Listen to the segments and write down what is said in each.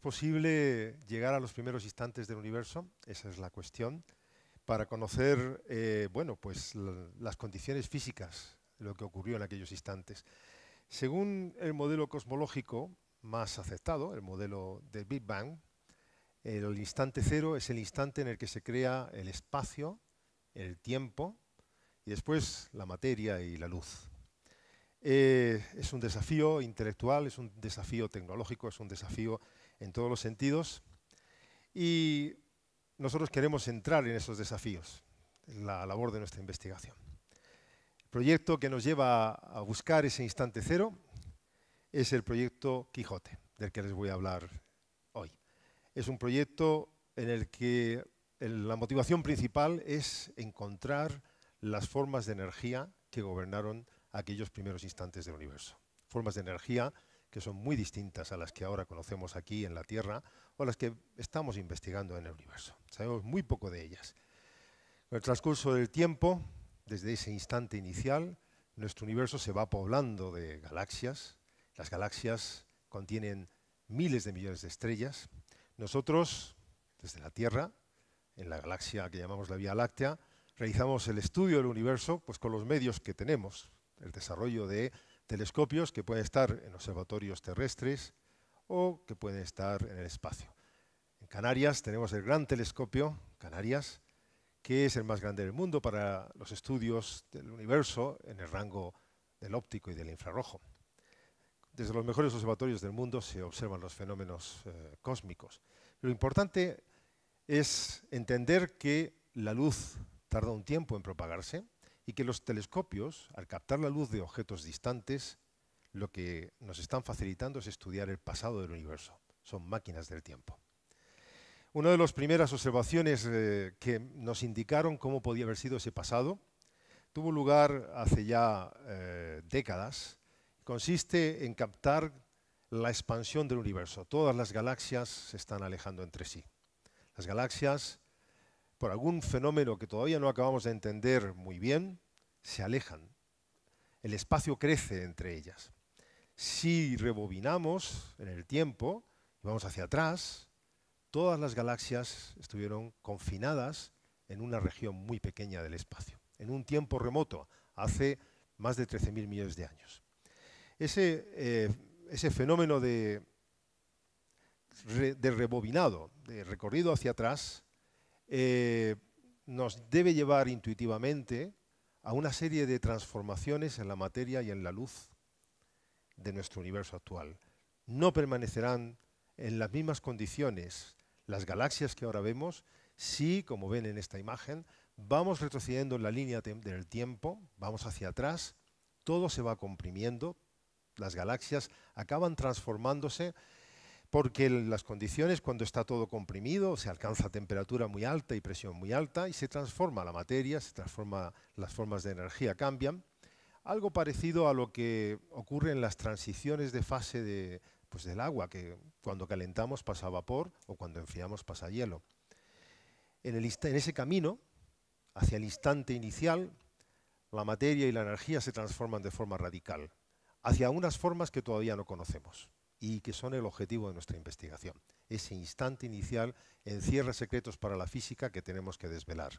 posible llegar a los primeros instantes del universo? Esa es la cuestión. Para conocer, eh, bueno, pues las condiciones físicas, lo que ocurrió en aquellos instantes. Según el modelo cosmológico más aceptado, el modelo del Big Bang, el instante cero es el instante en el que se crea el espacio, el tiempo y después la materia y la luz. Eh, es un desafío intelectual, es un desafío tecnológico, es un desafío en todos los sentidos. Y nosotros queremos entrar en esos desafíos, en la labor de nuestra investigación. El proyecto que nos lleva a buscar ese instante cero es el proyecto Quijote, del que les voy a hablar hoy. Es un proyecto en el que la motivación principal es encontrar las formas de energía que gobernaron aquellos primeros instantes del universo. Formas de energía que son muy distintas a las que ahora conocemos aquí en la Tierra o las que estamos investigando en el universo. Sabemos muy poco de ellas. Con el transcurso del tiempo, desde ese instante inicial, nuestro universo se va poblando de galaxias. Las galaxias contienen miles de millones de estrellas. Nosotros, desde la Tierra, en la galaxia que llamamos la Vía Láctea, realizamos el estudio del universo pues, con los medios que tenemos, el desarrollo de telescopios que pueden estar en observatorios terrestres o que pueden estar en el espacio. En Canarias tenemos el gran telescopio, Canarias, que es el más grande del mundo para los estudios del universo en el rango del óptico y del infrarrojo. Desde los mejores observatorios del mundo se observan los fenómenos eh, cósmicos. Lo importante es entender que la luz tarda un tiempo en propagarse, y que los telescopios, al captar la luz de objetos distantes, lo que nos están facilitando es estudiar el pasado del universo. Son máquinas del tiempo. Una de las primeras observaciones eh, que nos indicaron cómo podía haber sido ese pasado tuvo lugar hace ya eh, décadas. Consiste en captar la expansión del universo. Todas las galaxias se están alejando entre sí. Las galaxias por algún fenómeno que todavía no acabamos de entender muy bien, se alejan. El espacio crece entre ellas. Si rebobinamos en el tiempo y vamos hacia atrás, todas las galaxias estuvieron confinadas en una región muy pequeña del espacio, en un tiempo remoto, hace más de 13.000 millones de años. Ese, eh, fenómeno de rebobinado, de recorrido hacia atrás, eh, nos debe llevar intuitivamente a una serie de transformaciones en la materia y en la luz de nuestro universo actual. No permanecerán en las mismas condiciones las galaxias que ahora vemos si, como ven en esta imagen, vamos retrocediendo en la línea del tiempo, vamos hacia atrás, todo se va comprimiendo, las galaxias acaban transformándose porque en las condiciones cuando está todo comprimido se alcanza temperatura muy alta y presión muy alta y se transforma la materia, se transforma las formas de energía cambian, algo parecido a lo que ocurre en las transiciones de fase pues, del agua, que cuando calentamos pasa a vapor o cuando enfriamos pasa a hielo. en ese camino, hacia el instante inicial, la materia y la energía se transforman de forma radical, hacia unas formas que todavía no conocemos y que son el objetivo de nuestra investigación. Ese instante inicial encierra secretos para la física que tenemos que desvelar.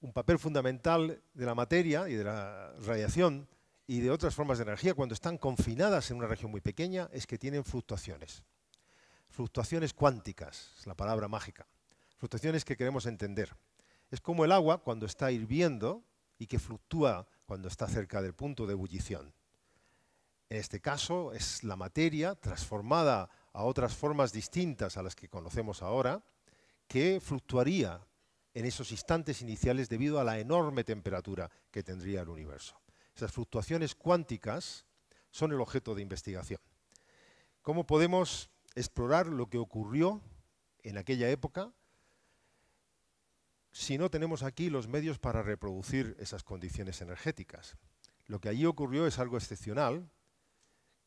Un papel fundamental de la materia y de la radiación y de otras formas de energía cuando están confinadas en una región muy pequeña es que tienen fluctuaciones. Fluctuaciones cuánticas, es la palabra mágica. Fluctuaciones que queremos entender. Es como el agua cuando está hirviendo y que fluctúa cuando está cerca del punto de ebullición. En este caso es la materia transformada a otras formas distintas a las que conocemos ahora, que fluctuaría en esos instantes iniciales debido a la enorme temperatura que tendría el universo. Esas fluctuaciones cuánticas son el objeto de investigación. ¿Cómo podemos explorar lo que ocurrió en aquella época si no tenemos aquí los medios para reproducir esas condiciones energéticas? Lo que allí ocurrió es algo excepcional,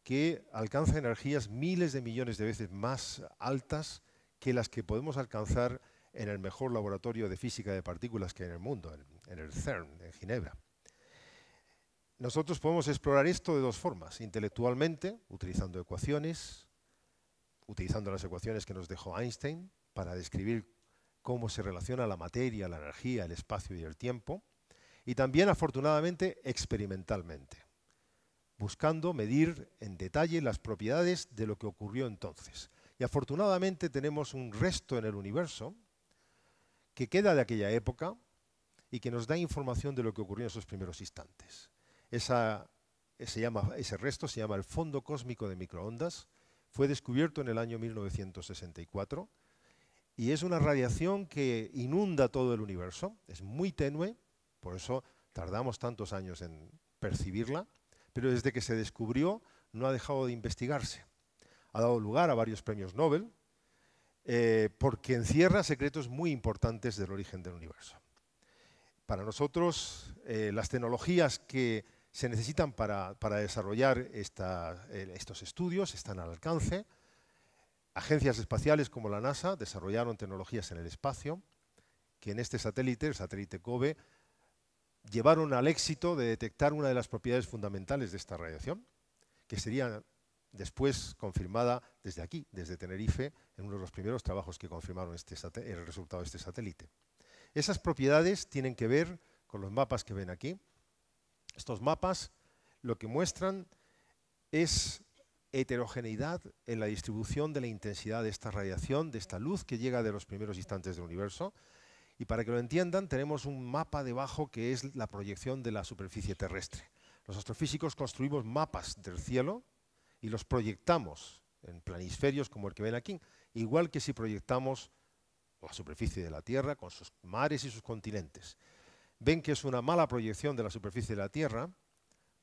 que alcanza energías miles de millones de veces más altas que las que podemos alcanzar en el mejor laboratorio de física de partículas que hay en el mundo, en el CERN, en Ginebra. Nosotros podemos explorar esto de dos formas, intelectualmente, utilizando ecuaciones, utilizando las ecuaciones que nos dejó Einstein para describir cómo se relaciona la materia, la energía, el espacio y el tiempo, y también, afortunadamente, experimentalmente buscando medir en detalle las propiedades de lo que ocurrió entonces. Y afortunadamente tenemos un resto en el universo que queda de aquella época y que nos da información de lo que ocurrió en esos primeros instantes. ese resto se llama el fondo cósmico de microondas, fue descubierto en el año 1964 y es una radiación que inunda todo el universo, es muy tenue, por eso tardamos tantos años en percibirla, pero desde que se descubrió no ha dejado de investigarse. Ha dado lugar a varios premios Nobel eh, porque encierra secretos muy importantes del origen del universo. Para nosotros, eh, las tecnologías que se necesitan para, desarrollar eh, estos estudios están al alcance. Agencias espaciales como la NASA desarrollaron tecnologías en el espacio, que en este satélite, el satélite COBE, llevaron al éxito de detectar una de las propiedades fundamentales de esta radiación, que sería después confirmada desde aquí, desde Tenerife, en uno de los primeros trabajos que confirmaron este el resultado de este satélite. Esas propiedades tienen que ver con los mapas que ven aquí. Estos mapas lo que muestran es heterogeneidad en la distribución de la intensidad de esta radiación, de esta luz que llega de los primeros instantes del universo, y para que lo entiendan, tenemos un mapa debajo que es la proyección de la superficie terrestre. Los astrofísicos construimos mapas del cielo y los proyectamos en planisferios como el que ven aquí, igual que si proyectamos la superficie de la Tierra con sus mares y sus continentes. Ven que es una mala proyección de la superficie de la Tierra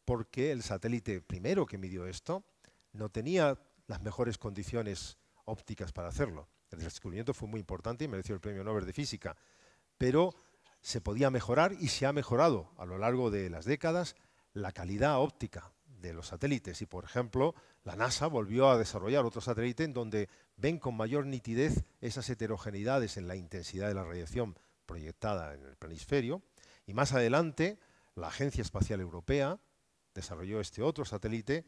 porque el satélite primero que midió esto no tenía las mejores condiciones ópticas para hacerlo. El descubrimiento fue muy importante y mereció el Premio Nobel de Física pero se podía mejorar y se ha mejorado a lo largo de las décadas la calidad óptica de los satélites. Y, por ejemplo, la NASA volvió a desarrollar otro satélite en donde ven con mayor nitidez esas heterogeneidades en la intensidad de la radiación proyectada en el planisferio. Y más adelante, la Agencia Espacial Europea desarrolló este otro satélite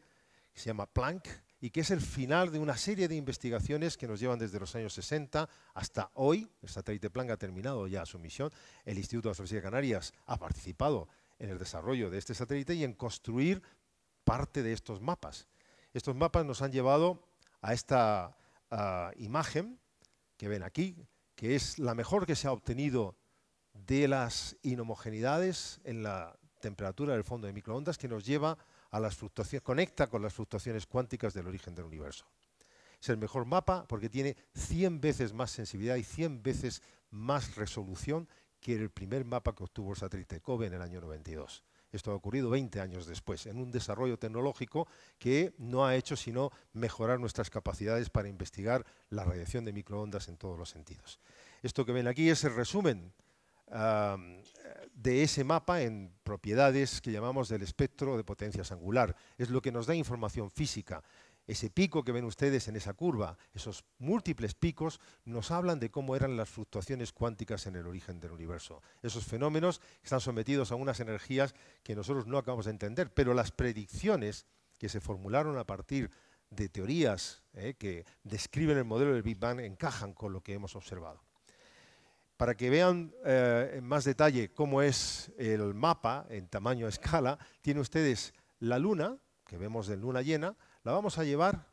que se llama Planck, y que es el final de una serie de investigaciones que nos llevan desde los años 60 hasta hoy. El satélite Planck ha terminado ya su misión. El Instituto de Astrofísica de Canarias ha participado en el desarrollo de este satélite y en construir parte de estos mapas. Estos mapas nos han llevado a esta imagen que ven aquí, que es la mejor que se ha obtenido de las inhomogeneidades en la temperatura del fondo de microondas, que nos lleva conecta con las fluctuaciones cuánticas del origen del universo. Es el mejor mapa porque tiene 100 veces más sensibilidad y 100 veces más resolución que el primer mapa que obtuvo el satélite COBE en el año 92. Esto ha ocurrido 20 años después, en un desarrollo tecnológico que no ha hecho sino mejorar nuestras capacidades para investigar la radiación de microondas en todos los sentidos. Esto que ven aquí es el resumen de ese mapa en propiedades que llamamos del espectro de potencias angular. Es lo que nos da información física. Ese pico que ven ustedes en esa curva, esos múltiples picos, nos hablan de cómo eran las fluctuaciones cuánticas en el origen del universo. Esos fenómenos están sometidos a unas energías que nosotros no acabamos de entender, pero las predicciones que se formularon a partir de teorías eh, que describen el modelo del Big Bang encajan con lo que hemos observado. Para que vean eh, en más detalle cómo es el mapa en tamaño a escala, tiene ustedes la luna, que vemos de luna llena, la vamos a llevar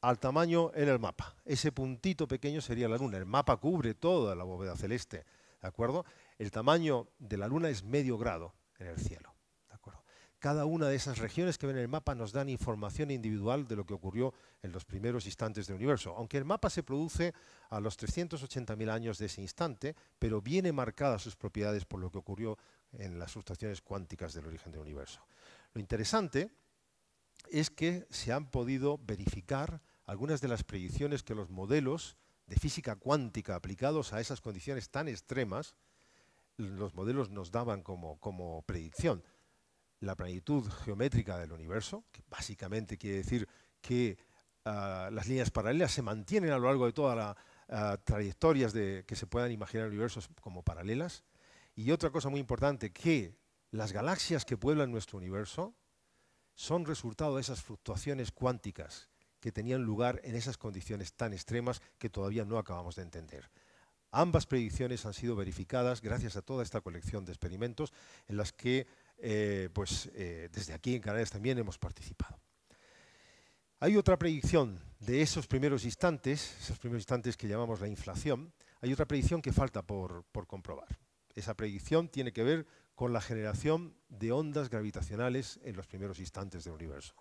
al tamaño en el mapa. Ese puntito pequeño sería la luna. El mapa cubre toda la bóveda celeste, ¿de acuerdo? El tamaño de la luna es medio grado en el cielo. Cada una de esas regiones que ven en el mapa nos dan información individual de lo que ocurrió en los primeros instantes del universo. Aunque el mapa se produce a los 380.000 años de ese instante, pero viene marcada sus propiedades por lo que ocurrió en las sustracciones cuánticas del origen del universo. Lo interesante es que se han podido verificar algunas de las predicciones que los modelos de física cuántica aplicados a esas condiciones tan extremas, los modelos nos daban como, como predicción la planitud geométrica del universo, que básicamente quiere decir que ah, las líneas paralelas se mantienen a lo largo de todas las ah, trayectorias de, que se puedan imaginar universos como paralelas. Y otra cosa muy importante, que las galaxias que pueblan nuestro universo son resultado de esas fluctuaciones cuánticas que tenían lugar en esas condiciones tan extremas que todavía no acabamos de entender. Ambas predicciones han sido verificadas gracias a toda esta colección de experimentos en las que eh, pues eh, desde aquí en Canarias también hemos participado. Hay otra predicción de esos primeros instantes, esos primeros instantes que llamamos la inflación, hay otra predicción que falta por comprobar. Esa predicción tiene que ver con la generación de ondas gravitacionales en los primeros instantes del universo.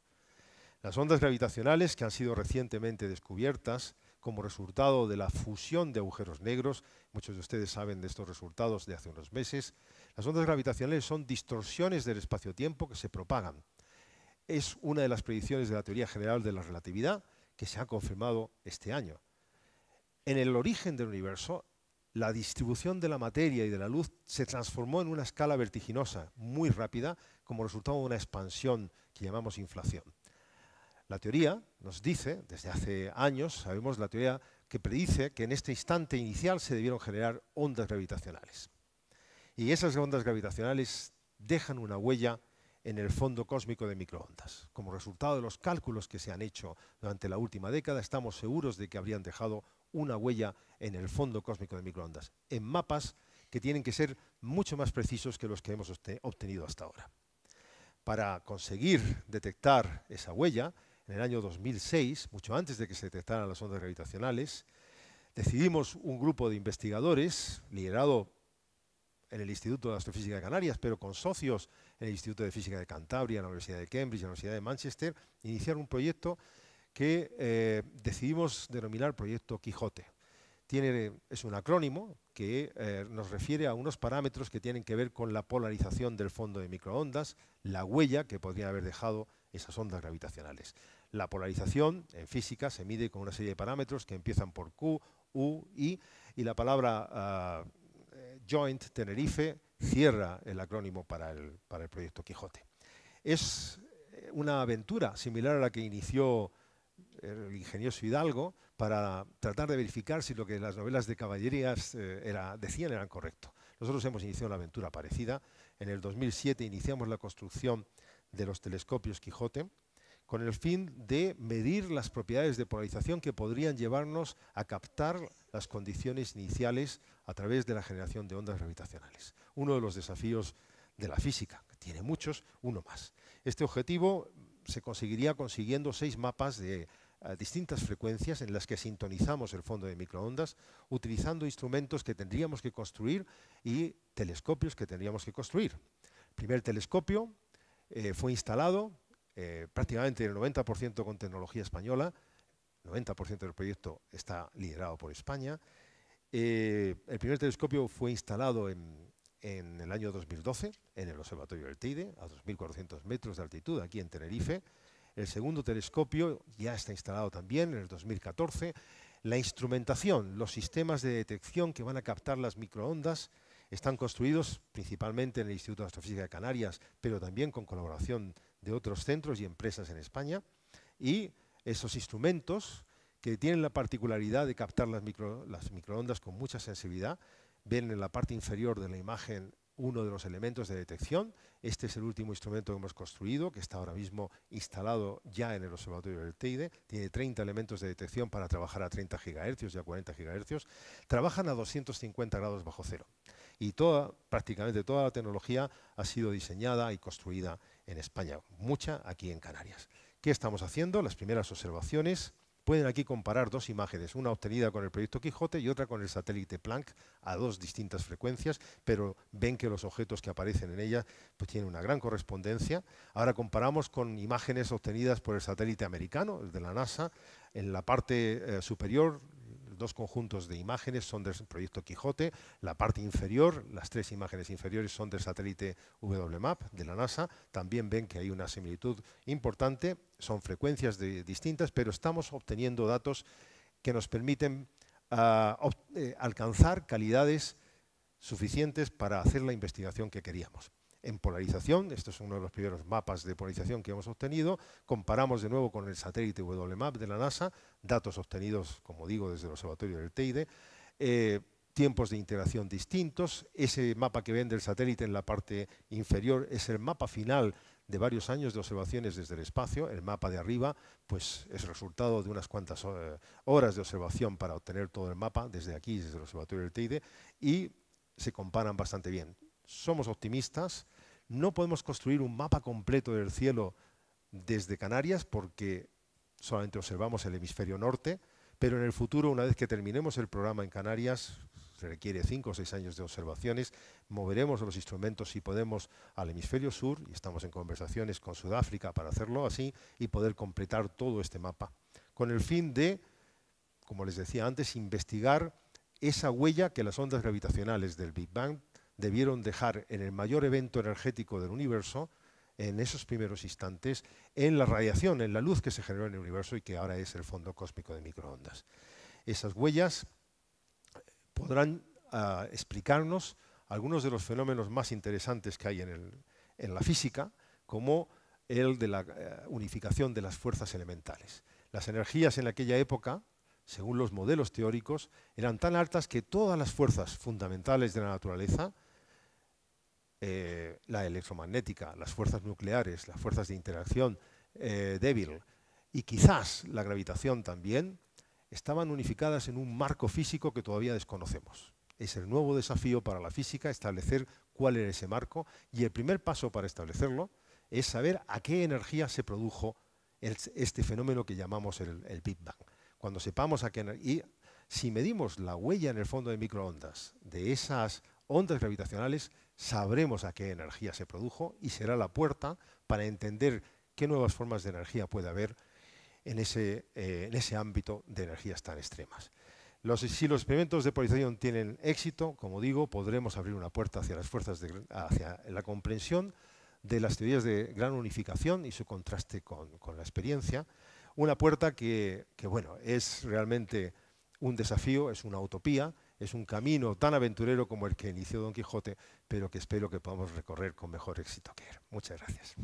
Las ondas gravitacionales que han sido recientemente descubiertas como resultado de la fusión de agujeros negros, muchos de ustedes saben de estos resultados de hace unos meses, las ondas gravitacionales son distorsiones del espacio-tiempo que se propagan. Es una de las predicciones de la teoría general de la relatividad que se ha confirmado este año. En el origen del universo, la distribución de la materia y de la luz se transformó en una escala vertiginosa, muy rápida, como resultado de una expansión que llamamos inflación. La teoría nos dice, desde hace años, sabemos la teoría que predice que en este instante inicial se debieron generar ondas gravitacionales. Y esas ondas gravitacionales dejan una huella en el fondo cósmico de microondas. Como resultado de los cálculos que se han hecho durante la última década, estamos seguros de que habrían dejado una huella en el fondo cósmico de microondas, en mapas que tienen que ser mucho más precisos que los que hemos obtenido hasta ahora. Para conseguir detectar esa huella, en el año 2006, mucho antes de que se detectaran las ondas gravitacionales, decidimos un grupo de investigadores, liderado en el Instituto de Astrofísica de Canarias, pero con socios en el Instituto de Física de Cantabria, en la Universidad de Cambridge, en la Universidad de Manchester, iniciaron un proyecto que eh, decidimos denominar Proyecto Quijote. es un acrónimo que eh, nos refiere a unos parámetros que tienen que ver con la polarización del fondo de microondas, la huella que podrían haber dejado esas ondas gravitacionales. La polarización en física se mide con una serie de parámetros que empiezan por Q, U, I, y la palabra ah, Joint Tenerife cierra el acrónimo para el, para el proyecto Quijote. Es eh, una aventura similar a la que inició eh, el ingenioso Hidalgo para tratar de verificar si lo que las novelas de caballerías eh, era, decían eran correcto. Nosotros hemos iniciado una aventura parecida. En el 2007 iniciamos la construcción de los telescopios Quijote con el fin de medir las propiedades de polarización que podrían llevarnos a captar las condiciones iniciales a través de la generación de ondas gravitacionales. Uno de los desafíos de la física, que tiene muchos, uno más. Este objetivo se conseguiría consiguiendo seis mapas de eh, distintas frecuencias en las que sintonizamos el fondo de microondas utilizando instrumentos que tendríamos que construir y telescopios que tendríamos que construir. El primer telescopio eh, fue instalado eh, prácticamente el 90% con tecnología española 90% del proyecto está liderado por España. Eh, el primer telescopio fue instalado en, en, el año 2012 en el Observatorio del Teide, a 2.400 metros de altitud, aquí en Tenerife. El segundo telescopio ya está instalado también en el 2014. La instrumentación, los sistemas de detección que van a captar las microondas, están construidos principalmente en el Instituto de Astrofísica de Canarias, pero también con colaboración de otros centros y empresas en España. Y esos instrumentos que tienen la particularidad de captar las, microondas con mucha sensibilidad, ven en la parte inferior de la imagen uno de los elementos de detección. Este es el último instrumento que hemos construido, que está ahora mismo instalado ya en el Observatorio del Teide. Tiene 30 elementos de detección para trabajar a 30 GHz y a 40 GHz. Trabajan a 250 grados bajo cero. Y toda, prácticamente toda la tecnología ha sido diseñada y construida en España, mucha aquí en Canarias. ¿Qué estamos haciendo? Las primeras observaciones. Pueden aquí comparar dos imágenes, una obtenida con el proyecto Quijote y otra con el satélite Planck a dos distintas frecuencias, pero ven que los objetos que aparecen en ella pues, tienen una gran correspondencia. Ahora comparamos con imágenes obtenidas por el satélite americano, el de la NASA. En la parte eh, superior dos conjuntos de imágenes son del proyecto Quijote. La parte inferior, las tres imágenes inferiores son del satélite WMAP de la NASA. También ven que hay una similitud importante, son frecuencias distintas, pero estamos obteniendo datos que nos permiten ah, eh, alcanzar calidades suficientes para hacer la investigación que queríamos en polarización. Esto es uno de los primeros mapas de polarización que hemos obtenido. Comparamos de nuevo con el satélite WMAP de la NASA, datos obtenidos, como digo, desde el observatorio del Teide. Eh, tiempos de integración distintos. Ese mapa que ven del satélite en la parte inferior es el mapa final de varios años de observaciones desde el espacio. El mapa de arriba pues, es resultado de unas cuantas eh, horas de observación para obtener todo el mapa desde aquí, desde el observatorio del Teide, y se comparan bastante bien somos optimistas, no podemos construir un mapa completo del cielo desde Canarias porque solamente observamos el hemisferio norte, pero en el futuro, una vez que terminemos el programa en Canarias, se requiere cinco o seis años de observaciones, moveremos los instrumentos si podemos al hemisferio sur, y estamos en conversaciones con Sudáfrica para hacerlo así, y poder completar todo este mapa, con el fin de, como les decía antes, investigar esa huella que las ondas gravitacionales del Big Bang debieron dejar en el mayor evento energético del universo, en esos primeros instantes, en la radiación, en la luz que se generó en el universo y que ahora es el fondo cósmico de microondas. Esas huellas eh, podrán ah, explicarnos algunos de los fenómenos más interesantes que hay en, el, la física, como el de la eh, unificación de las fuerzas elementales. Las energías en aquella época, según los modelos teóricos, eran tan altas que todas las fuerzas fundamentales de la naturaleza, eh, la electromagnética, las fuerzas nucleares, las fuerzas de interacción eh, débil y quizás la gravitación también, estaban unificadas en un marco físico que todavía desconocemos. Es el nuevo desafío para la física establecer cuál era ese marco y el primer paso para establecerlo es saber a qué energía se produjo este fenómeno que llamamos el, el, Big Bang. Cuando sepamos a qué energía... si medimos la huella en el fondo de microondas de esas ondas gravitacionales, sabremos a qué energía se produjo y será la puerta para entender qué nuevas formas de energía puede haber en ese, eh, ámbito de energías tan extremas. si los experimentos de polarización tienen éxito, como digo, podremos abrir una puerta hacia las fuerzas hacia la comprensión de las teorías de gran unificación y su contraste con, la experiencia. Una puerta que, que, bueno, es realmente un desafío, es una utopía, es un camino tan aventurero como el que inició Don Quijote, pero que espero que podamos recorrer con mejor éxito que él. Muchas gracias.